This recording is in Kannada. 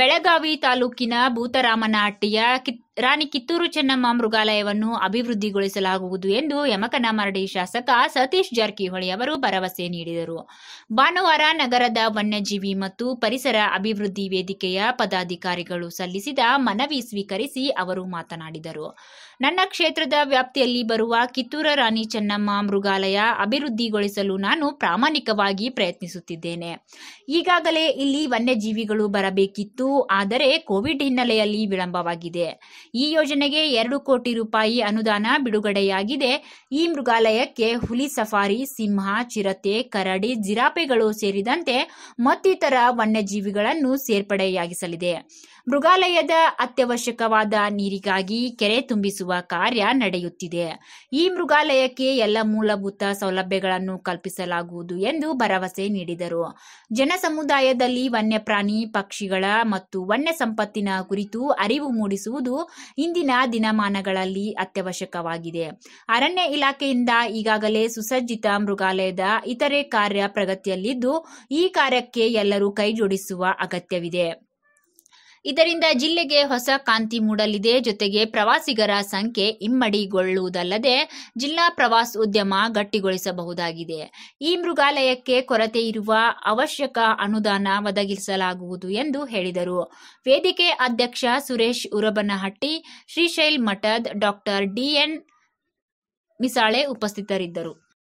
ಬೆಳಗಾವಿ ತಾಲೂಕಿನ ಭೂತರಾಮನಹಟ್ಟಿಯ ಕಿತ್ತ ರಾಣಿ ಕಿತ್ತೂರು ಚೆನ್ನಮ್ಮ ಮೃಗಾಲಯವನ್ನು ಅಭಿವೃದ್ಧಿಗೊಳಿಸಲಾಗುವುದು ಎಂದು ಯಮಕನ ಮರಡಿ ಶಾಸಕ ಸತೀಶ್ ಜಾರಕಿಹೊಳಿ ಅವರು ಭರವಸೆ ನೀಡಿದರು ಭಾನುವಾರ ನಗರದ ವನ್ಯಜೀವಿ ಮತ್ತು ಪರಿಸರ ಅಭಿವೃದ್ಧಿ ವೇದಿಕೆಯ ಪದಾಧಿಕಾರಿಗಳು ಸಲ್ಲಿಸಿದ ಮನವಿ ಸ್ವೀಕರಿಸಿ ಅವರು ಮಾತನಾಡಿದರು ನನ್ನ ಕ್ಷೇತ್ರದ ವ್ಯಾಪ್ತಿಯಲ್ಲಿ ಬರುವ ಕಿತ್ತೂರ ರಾಣಿ ಚೆನ್ನಮ್ಮ ಮೃಗಾಲಯ ಅಭಿವೃದ್ಧಿಗೊಳಿಸಲು ನಾನು ಪ್ರಾಮಾಣಿಕವಾಗಿ ಪ್ರಯತ್ನಿಸುತ್ತಿದ್ದೇನೆ ಈಗಾಗಲೇ ಇಲ್ಲಿ ವನ್ಯಜೀವಿಗಳು ಬರಬೇಕಿತ್ತು ಆದರೆ ಕೋವಿಡ್ ಹಿನ್ನೆಲೆಯಲ್ಲಿ ವಿಳಂಬವಾಗಿದೆ ಈ ಯೋಜನೆಗೆ ಎರಡು ಕೋಟಿ ರೂಪಾಯಿ ಅನುದಾನ ಬಿಡುಗಡೆಯಾಗಿದೆ ಈ ಮೃಗಾಲಯಕ್ಕೆ ಹುಲಿ ಸಫಾರಿ ಸಿಂಹ ಚಿರತೆ ಕರಡಿ ಜಿರಾಪೆಗಳು ಸೇರಿದಂತೆ ಮತ್ತಿತರ ವನ್ಯಜೀವಿಗಳನ್ನು ಸೇರ್ಪಡೆಯಾಗಿಸಲಿದೆ ಮೃಗಾಲಯದ ಅತ್ಯವಶ್ಯಕವಾದ ನೀರಿಗಾಗಿ ಕೆರೆ ತುಂಬಿಸುವ ಕಾರ್ಯ ನಡೆಯುತ್ತಿದೆ ಈ ಮೃಗಾಲಯಕ್ಕೆ ಎಲ್ಲ ಮೂಲಭೂತ ಸೌಲಭ್ಯಗಳನ್ನು ಕಲ್ಪಿಸಲಾಗುವುದು ಎಂದು ಭರವಸೆ ನೀಡಿದರು ಜನಸಮುದಾಯದಲ್ಲಿ ವನ್ಯಪ್ರಾಣಿ ಪಕ್ಷಿಗಳ ಮತ್ತು ವನ್ಯ ಸಂಪತ್ತಿನ ಕುರಿತು ಅರಿವು ಮೂಡಿಸುವುದು ಇಂದಿನ ದಿನಮಾನಗಳಲ್ಲಿ ಅತ್ಯವಶ್ಯಕವಾಗಿದೆ ಅರಣ್ಯ ಇಲಾಖೆಯಿಂದ ಈಗಾಗಲೇ ಸುಸಜ್ಜಿತ ಮೃಗಾಲಯದ ಇತರೆ ಕಾರ್ಯ ಪ್ರಗತಿಯಲ್ಲಿದ್ದು ಈ ಕಾರ್ಯಕ್ಕೆ ಎಲ್ಲರೂ ಕೈಜೋಡಿಸುವ ಅಗತ್ಯವಿದೆ ಇದರಿಂದ ಜಿಲ್ಲೆಗೆ ಹೊಸ ಕಾಂತಿ ಮೂಡಲಿದೆ ಜೊತೆಗೆ ಪ್ರವಾಸಿಗರ ಸಂಖ್ಯೆ ಇಮ್ಮಡಿಗೊಳ್ಳುವುದಲ್ಲದೆ ಜಿಲ್ಲಾ ಪ್ರವಾಸ ಉದ್ಯಮ ಗಟ್ಟಿಗೊಳಿಸಬಹುದಾಗಿದೆ ಈ ಮೃಗಾಲಯಕ್ಕೆ ಕೊರತೆ ಇರುವ ಅವಶ್ಯಕ ಅನುದಾನ ಒದಗಿಸಲಾಗುವುದು ಎಂದು ಹೇಳಿದರು ವೇದಿಕೆ ಅಧ್ಯಕ್ಷ ಸುರೇಶ್ ಉರಬನಹಟ್ಟಿ ಶ್ರೀಶೈಲ್ ಮಠದ್ ಡಾಕ್ಟರ್ ಡಿಎನ್ ಮಿಸಾಳೆ ಉಪಸ್ಥಿತರಿದ್ದರು